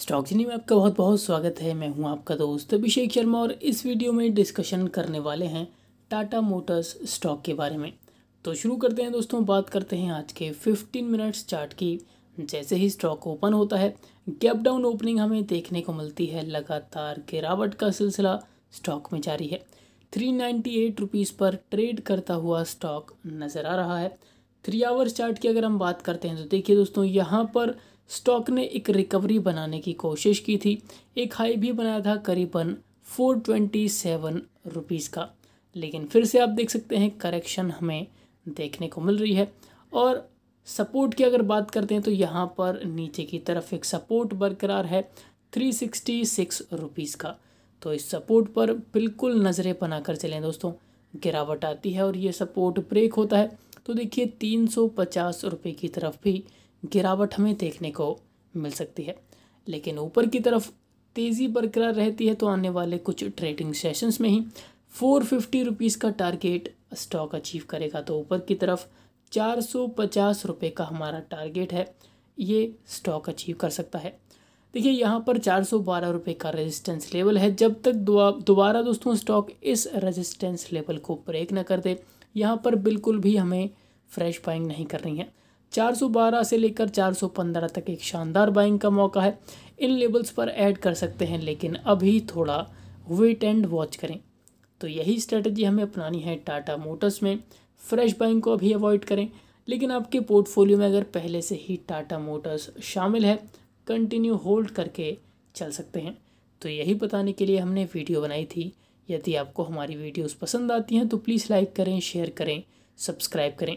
stock जिनी में आपका बहुत बहुत स्वागत है मैं हूं आपका दोस्त अभिषेक शर्मा और इस वीडियो में डिस्कशन करने वाले हैं टाटा मोटर्स स्टॉक के बारे में तो शुरू करते हैं दोस्तों बात करते हैं आज के 15 मिनट्स चार्ट की जैसे ही स्टॉक ओपन होता है गैप डाउन ओपनिंग हमें देखने को मिलती है लगातार गिरावट का सिलसिला स्टॉक में जारी है थ्री नाइन्टी पर ट्रेड करता हुआ स्टॉक नज़र आ रहा है थ्री आवर्स चार्ट की अगर हम बात करते हैं तो देखिए दोस्तों यहाँ पर स्टॉक ने एक रिकवरी बनाने की कोशिश की थी एक हाई भी बनाया था करीबन फोर ट्वेंटी सेवन रुपीज़ का लेकिन फिर से आप देख सकते हैं करेक्शन हमें देखने को मिल रही है और सपोर्ट की अगर बात करते हैं तो यहाँ पर नीचे की तरफ एक सपोर्ट बरकरार है थ्री सिक्सटी सिक्स रुपीज़ का तो इस सपोर्ट पर बिल्कुल नज़रें बनाकर चलें दोस्तों गिरावट आती है और ये सपोर्ट ब्रेक होता है तो देखिए तीन सौ पचास रुपये की तरफ भी गिरावट हमें देखने को मिल सकती है लेकिन ऊपर की तरफ तेज़ी बरकरार रहती है तो आने वाले कुछ ट्रेडिंग सेशंस में ही फोर फिफ्टी रुपीज़ का टारगेट स्टॉक अचीव करेगा तो ऊपर की तरफ चार सौ पचास रुपये का हमारा टारगेट है ये स्टॉक अचीव कर सकता है देखिए यहाँ पर चार सौ बारह रुपये का रेजिस्टेंस लेवल है जब तक दोबारा दोस्तों स्टॉक इस रेजिस्टेंस लेवल को ब्रेक ना कर दे यहाँ पर बिल्कुल भी हमें फ्रेश बाइंग नहीं करनी है 412 से लेकर 415 तक एक शानदार बाइंग का मौका है इन लेबल्स पर ऐड कर सकते हैं लेकिन अभी थोड़ा वेट एंड वॉच करें तो यही स्ट्रेटजी हमें अपनानी है टाटा मोटर्स में फ्रेश बाइंग को अभी अवॉइड करें लेकिन आपके पोर्टफोलियो में अगर पहले से ही टाटा मोटर्स शामिल है कंटिन्यू होल्ड करके चल सकते हैं तो यही बताने के लिए हमने वीडियो बनाई थी यदि आपको हमारी वीडियोस पसंद आती हैं तो प्लीज़ लाइक करें शेयर करें सब्सक्राइब करें